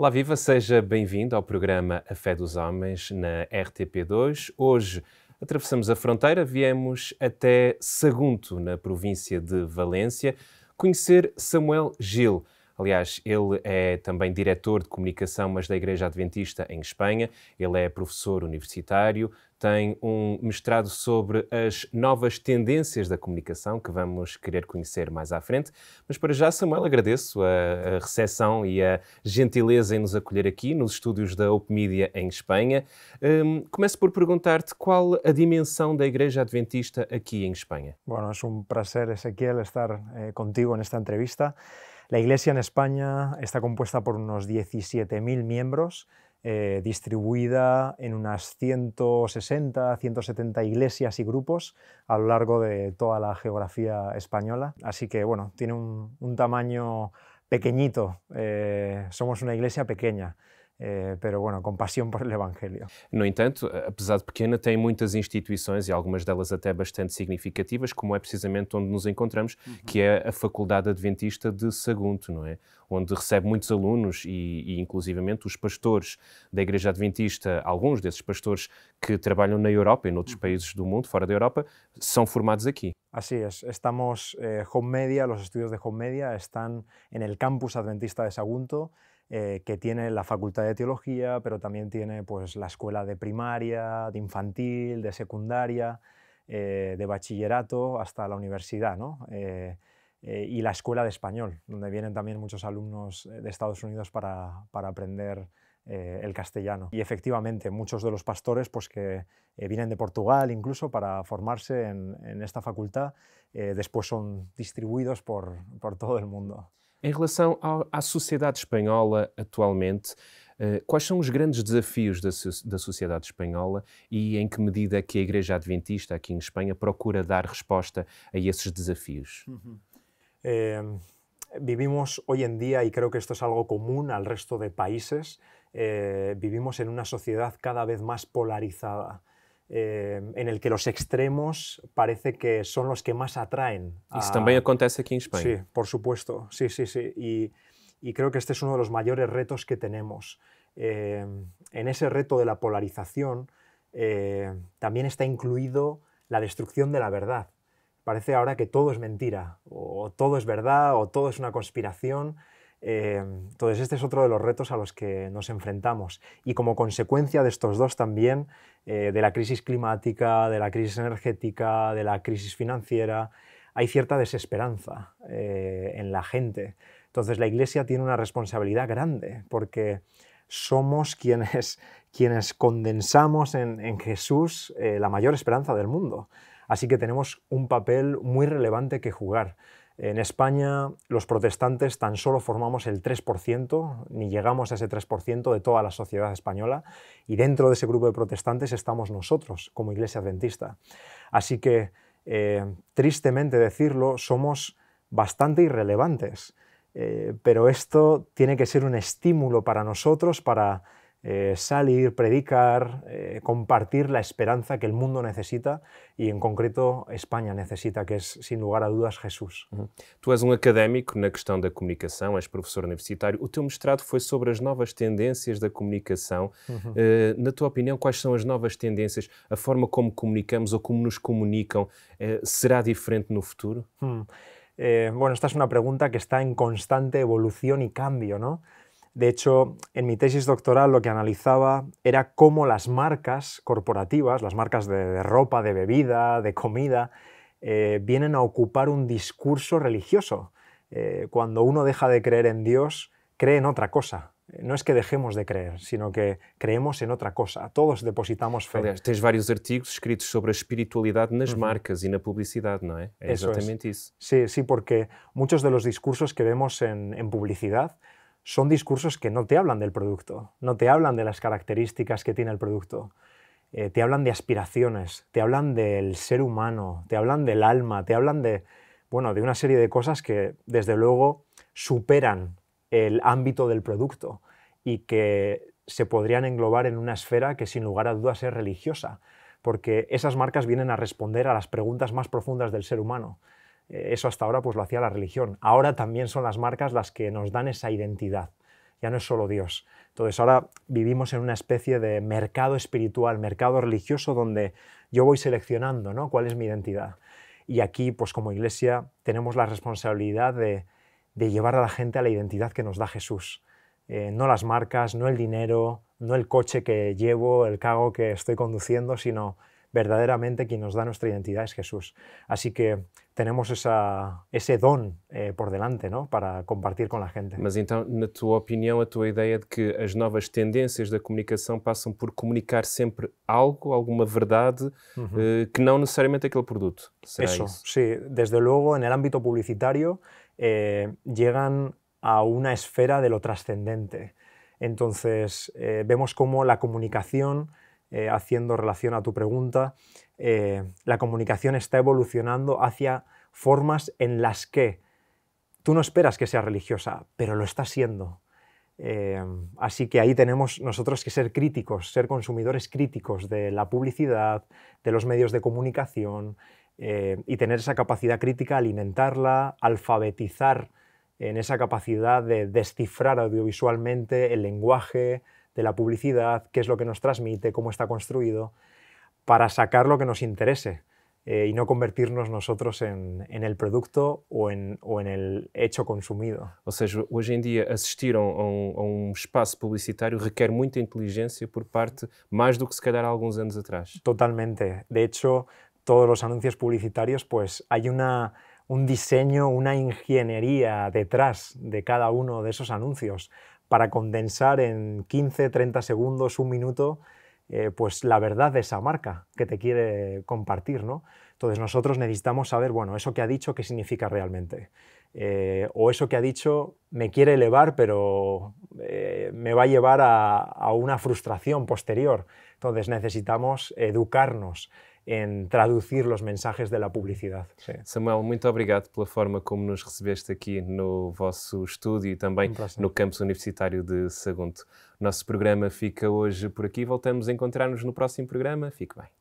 Olá, viva! Seja bem-vindo ao programa A Fé dos Homens na RTP2. Hoje atravessamos a fronteira, viemos até Sagunto, na província de Valência, conhecer Samuel Gil. Aliás, ele é também diretor de comunicação, mas da Igreja Adventista em Espanha. Ele é professor universitário, tem um mestrado sobre as novas tendências da comunicação, que vamos querer conhecer mais à frente. Mas para já, Samuel, agradeço a, recepção e a gentileza em nos acolher aqui nos estúdios da Open Media em Espanha. Um, começo por perguntar-te qual a dimensão da Igreja Adventista aqui em Espanha. Bom, é um prazer, Ezequiel, estar eh, contigo nesta entrevista. La Iglesia en España está compuesta por unos 17.000 miembros, eh, distribuida en unas 160, 170 iglesias y grupos a lo largo de toda la geografía española. Así que, bueno, tiene un, tamaño pequeñito. Eh, somos una iglesia pequeña. É, pero bueno, com paixão por el Evangelho. No entanto, apesar de pequena, tem muitas instituições, e algumas delas até bastante significativas, como é precisamente onde nos encontramos, uhum. que é a Faculdade Adventista de Sagunto, não é? Onde recebe muitos alunos e, e, inclusivamente, os pastores da Igreja Adventista, alguns desses pastores que trabalham na Europa e noutros uhum. países do mundo, fora da Europa, são formados aqui. Assim, estamos, eh, Home Media, Os estudos de Home Media estão no campus adventista de Sagunto, Eh, que tiene la Facultad de Teología, pero también tiene pues, la escuela de primaria, de infantil, de secundaria, eh, de bachillerato hasta la universidad, ¿no? Eh, y la escuela de español, donde vienen también muchos alumnos de Estados Unidos para, para aprender el castellano. Y efectivamente, muchos de los pastores pues, que vienen de Portugal incluso para formarse en, esta facultad, después son distribuidos por, por todo el mundo. Em relação ao, à sociedade espanhola atualmente, eh, quais são os grandes desafios da, da, sociedade espanhola e em que medida é que a Igreja Adventista aqui em Espanha procura dar resposta a esses desafios? Uhum. Eh, vivimos hoje em dia e creo que isto es algo comum ao resto de países, eh, vivimos em uma sociedade cada vez mais polarizada. Eh, en el que los extremos parece que son los que más atraen. A... también acontece aquí en España. Sí, por supuesto, sí, sí, Y, creo que este es uno de los mayores retos que tenemos. Eh, en ese reto de la polarización eh, también está incluido la destrucción de la verdad. Parece ahora que todo es mentira, o todo es verdad, o todo es una conspiración. Em, entonces, este es otro de los retos a los que nos enfrentamos. Y como consecuencia de estos dos también, eh, de la crisis climática, de la crisis energética, de la crisis financiera, hay cierta desesperanza eh, en la gente. Entonces, la Iglesia tiene una responsabilidad grande porque somos quienes, quienes condensamos en Jesús eh, la mayor esperanza del mundo. Así que tenemos un papel muy relevante que jugar. En España los protestantes tan solo formamos el 3%, ni llegamos a ese 3% de toda la sociedad española, y dentro de ese grupo de protestantes estamos nosotros como Iglesia Adventista. Así que, eh, tristemente decirlo, somos bastante irrelevantes, eh, pero esto tiene que ser un estímulo para nosotros para eh, salir, predicar, eh, compartir la esperanza que el mundo necesita y en concreto España necesita, que es sin lugar a dudas Jesús. Uhum. Tu és um académico na questão da comunicação, és professor universitário. O teu mestrado foi sobre as novas tendências da comunicação. Uhum. Eh, na tua opinião, quais são as novas tendências? A forma como comunicamos ou como nos comunicam eh, será diferente no futuro? Uhum. bueno, esta es una pregunta que está en constante evolución y cambio, ¿no? De hecho, en mi tesis doctoral lo que analizaba era cómo las marcas corporativas, las marcas de, ropa, de bebida, de comida, eh, vienen a ocupar un discurso religioso. Eh, cuando uno deja de creer en Dios, cree en otra cosa. Eh, no es que dejemos de creer, sino que creemos en otra cosa. Todos depositamos fe. Tienes varios artículos escritos sobre espiritualidad en las marcas y en la publicidad, ¿no Sí, sí, porque muchos de los discursos que vemos en publicidad son discursos que no te hablan del producto, no te hablan de las características que tiene el producto, eh, te hablan de aspiraciones, te hablan del ser humano, te hablan del alma, te hablan de, de una serie de cosas que desde luego superan el ámbito del producto y que se podrían englobar en una esfera que sin lugar a dudas es religiosa, porque esas marcas vienen a responder a las preguntas más profundas del ser humano. Eh, eso hasta ahora pues lo hacía la religión. Ahora también son las marcas las que nos dan esa identidad. Ya no es solo Dios. Entonces ahora vivimos en una especie de mercado espiritual, mercado religioso donde yo voy seleccionando, ¿no? ¿Cuál es mi identidad? Y aquí pues como iglesia tenemos la responsabilidad de, llevar a la gente a la identidad que nos da Jesús. Eh, no las marcas, no el dinero, no el coche que llevo, el cargo que estoy conduciendo, sino verdaderamente quien nos da nuestra identidad es Jesús. Así que tenemos esa, ese don eh, por delante ¿no? para compartir con la gente. Mas entonces, en tu opinión, a tu idea de que las nuevas tendencias de comunicación pasan por comunicar siempre algo, alguna verdad, eh, que no necesariamente aquel producto? eso, sí. Desde luego, en el ámbito publicitario eh, llegan a una esfera de lo trascendente. Entonces, vemos cómo la comunicación eh, haciendo relación a tu pregunta, eh, la comunicación está evolucionando hacia formas en las que tú no esperas que sea religiosa, pero lo está siendo. Eh, así que ahí tenemos nosotros que ser críticos, ser consumidores críticos de la publicidad, de los medios de comunicación y tener esa capacidad crítica, alimentarla, alfabetizar en esa capacidad de descifrar audiovisualmente el lenguaje, de la publicidad, qué es lo que nos transmite, cómo está construido, para sacar lo que nos interese eh, y no convertirnos nosotros en, el producto o en, el hecho consumido. O sea, hoy en em día asistir a un um, um, um espacio publicitario requiere mucha inteligencia por parte, más do que se calhar algunos años atrás. Totalmente. De hecho, todos los anuncios publicitarios, pues hay un diseño, una ingeniería detrás de cada uno de esos anuncios para condensar en 15, 30 segundos, un minuto, eh, pues la verdad de esa marca que te quiere compartir, ¿no? Entonces nosotros necesitamos saber, bueno, eso que ha dicho, ¿qué significa realmente? Eh, o eso que ha dicho me quiere elevar, pero eh, me va a llevar a, a una frustración posterior. Entonces necesitamos educarnos, em traduzir os mensagens da publicidade. Samuel, muito obrigado pela forma como nos recebeste aqui no vosso estúdio e também um no campus universitário de Sagunto. Nosso programa fica hoje por aqui. Voltamos a encontrar-nos no próximo programa. Fique bem.